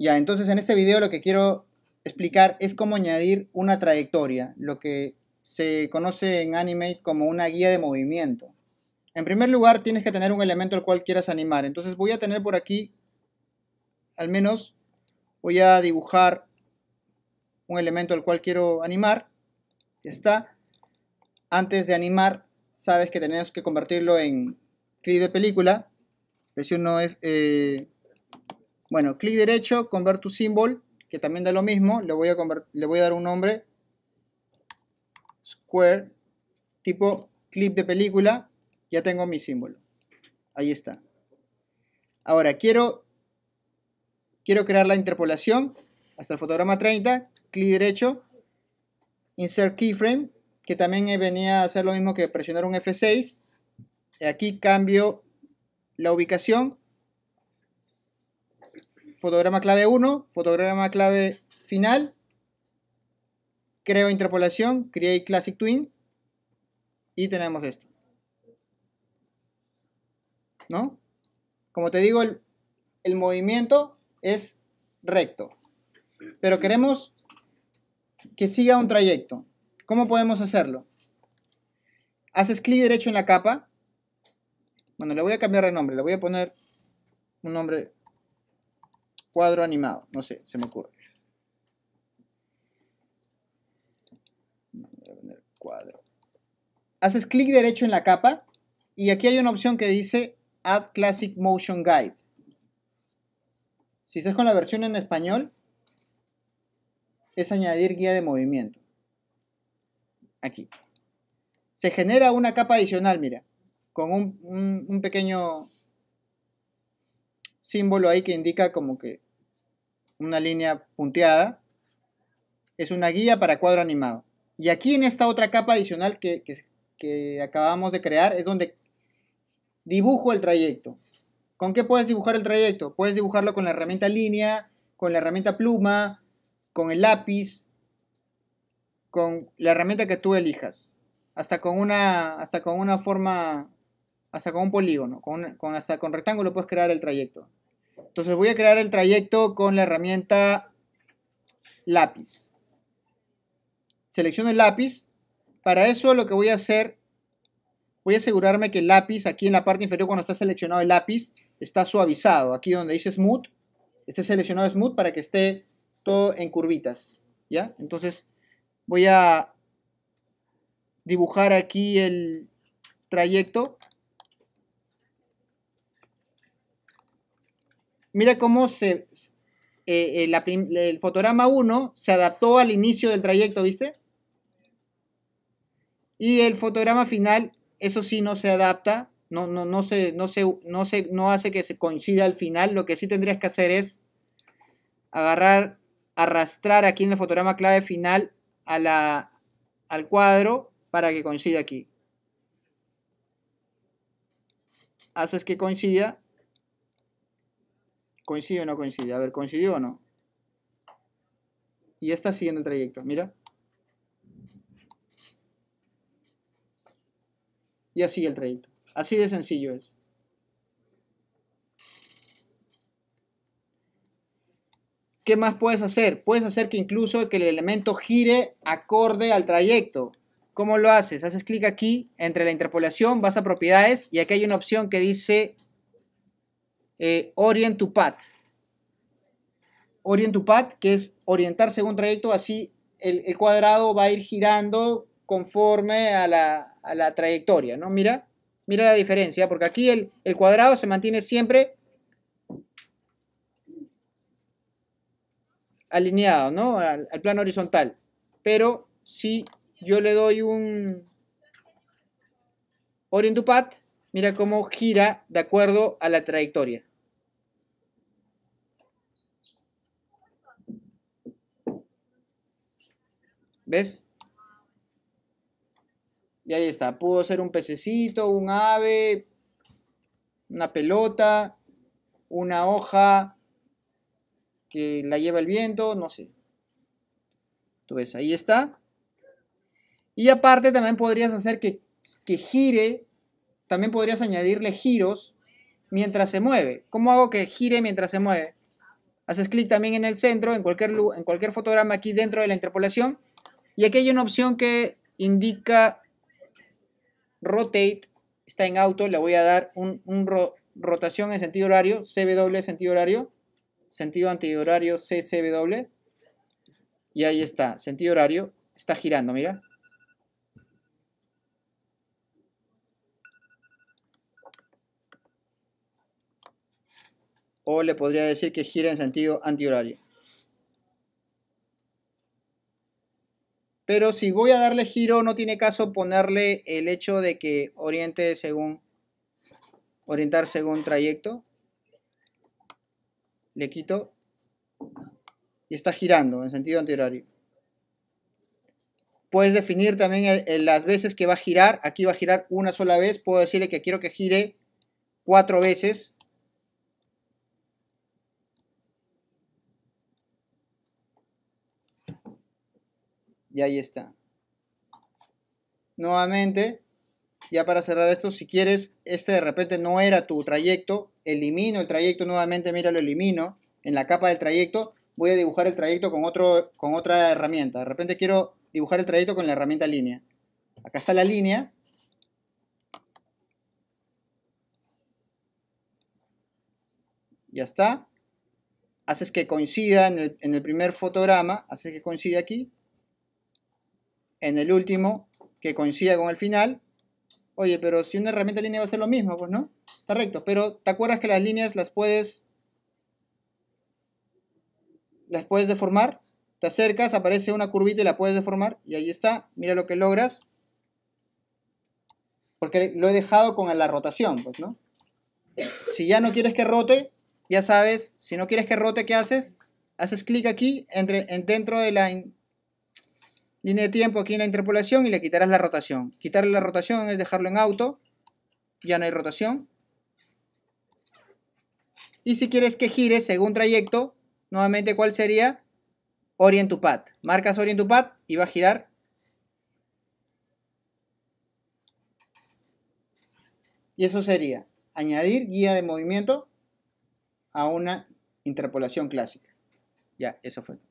Ya, entonces en este video lo que quiero explicar es cómo añadir una trayectoria, lo que se conoce en Animate como una guía de movimiento. En primer lugar, tienes que tener un elemento al cual quieras animar. Entonces voy a tener por aquí, al menos, voy a dibujar un elemento al cual quiero animar. Ya está. Antes de animar, sabes que tenemos que convertirlo en clip de película. Presiono F, eh, bueno, clic derecho, convert to symbol, que también da lo mismo. Le voy a, dar un nombre square, tipo clip de película. Ya tengo mi símbolo. Ahí está. Ahora quiero, quiero crear la interpolación hasta el fotograma 30. Clic derecho, insert keyframe, que también venía a hacer lo mismo que presionar un F6. Aquí cambio la ubicación fotograma clave 1, fotograma clave final, creo interpolación, create classic twin y tenemos esto. ¿No? Como te digo, el, movimiento es recto, pero queremos que siga un trayecto. ¿Cómo podemos hacerlo? Haces clic derecho en la capa. Bueno, le voy a cambiar de nombre, le voy a poner un nombre cuadro animado, no sé, se me ocurre. cuadro. Haces clic derecho en la capa y aquí hay una opción que dice Add Classic Motion Guide. Si estás con la versión en español, es añadir guía de movimiento. Aquí. Se genera una capa adicional, mira, con un pequeño símbolo ahí que indica como que una línea punteada. Es una guía para cuadro animado. Y aquí en esta otra capa adicional que, acabamos de crear es donde dibujo el trayecto. ¿Con qué puedes dibujar el trayecto? Puedes dibujarlo con la herramienta línea, con la herramienta pluma, con el lápiz, con la herramienta que tú elijas. Hasta con una, hasta con una forma, hasta con un polígono, con, hasta con rectángulo puedes crear el trayecto. Entonces voy a crear el trayecto con la herramienta lápiz. Selecciono el lápiz. Para eso lo que voy a hacer, voy a asegurarme que el lápiz, aquí en la parte inferior cuando está seleccionado el lápiz, está suavizado. Aquí donde dice Smooth, esté seleccionado Smooth para que esté todo en curvitas. ¿Ya? Entonces voy a dibujar aquí el trayecto mira cómo se, eh, eh, el fotograma 1 se adaptó al inicio del trayecto, ¿viste? Y el fotograma final, eso sí, no se adapta, no, no, no, se, no, se, no, se, no hace que se coincida al final. Lo que sí tendrías que hacer es agarrar, arrastrar aquí en el fotograma clave final a la, al cuadro para que coincida aquí. Haces que coincida ¿Coincide o no coincide? A ver, ¿coincidió o no? Y está siguiendo el trayecto, mira. Y así el trayecto. Así de sencillo es. ¿Qué más puedes hacer? Puedes hacer que incluso que el elemento gire acorde al trayecto. ¿Cómo lo haces? Haces clic aquí, entre la interpolación, vas a propiedades y aquí hay una opción que dice orient to path. Orient to path, que es orientar según trayecto, así el, cuadrado va a ir girando conforme a la, a la, trayectoria, ¿no? Mira, mira la diferencia, porque aquí el, cuadrado se mantiene siempre alineado, ¿no? Al, al, plano horizontal. Pero si yo le doy un orient to path, mira cómo gira de acuerdo a la trayectoria. ¿Ves? Y ahí está. Pudo ser un pececito, un ave, una pelota, una hoja que la lleva el viento, no sé. Tú ves, ahí está. Y aparte también podrías hacer que, gire, también podrías añadirle giros mientras se mueve. ¿Cómo hago que gire mientras se mueve? Haces clic también en el centro, en cualquier, en cualquier fotograma aquí dentro de la interpolación y aquí hay una opción que indica rotate, está en auto, le voy a dar un, rotación en sentido horario, CW sentido horario, sentido antihorario CCW. Y ahí está, sentido horario, está girando, mira. O le podría decir que gira en sentido antihorario. Pero si voy a darle giro, no tiene caso ponerle el hecho de que oriente según orientar según trayecto. Le quito y está girando en sentido antihorario. Puedes definir también las veces que va a girar. Aquí va a girar una sola vez. Puedo decirle que quiero que gire cuatro veces Y ahí está. Nuevamente, ya para cerrar esto, si quieres, este de repente no era tu trayecto, elimino el trayecto nuevamente, mira, lo elimino. En la capa del trayecto voy a dibujar el trayecto con, otro, con otra herramienta. De repente quiero dibujar el trayecto con la herramienta línea. Acá está la línea. Ya está. Haces que coincida en el, en el primer fotograma, haces que coincida aquí en el último que coincida con el final. Oye, pero si una herramienta de línea va a ser lo mismo, pues no. Está recto. Pero te acuerdas que las líneas las puedes. Las puedes deformar. Te acercas, aparece una curvita y la puedes deformar. Y ahí está. Mira lo que logras. Porque lo he dejado con la rotación, pues, ¿no? Si ya no quieres que rote, ya sabes, si no quieres que rote, ¿qué haces? Haces clic aquí entre, en, dentro de la, Línea de tiempo aquí en la interpolación y le quitarás la rotación. Quitarle la rotación es dejarlo en auto. Ya no hay rotación. Y si quieres que gire según trayecto, nuevamente, ¿cuál sería? Orient to path Marcas orient to path y va a girar. Y eso sería añadir guía de movimiento a una interpolación clásica. Ya, eso fue.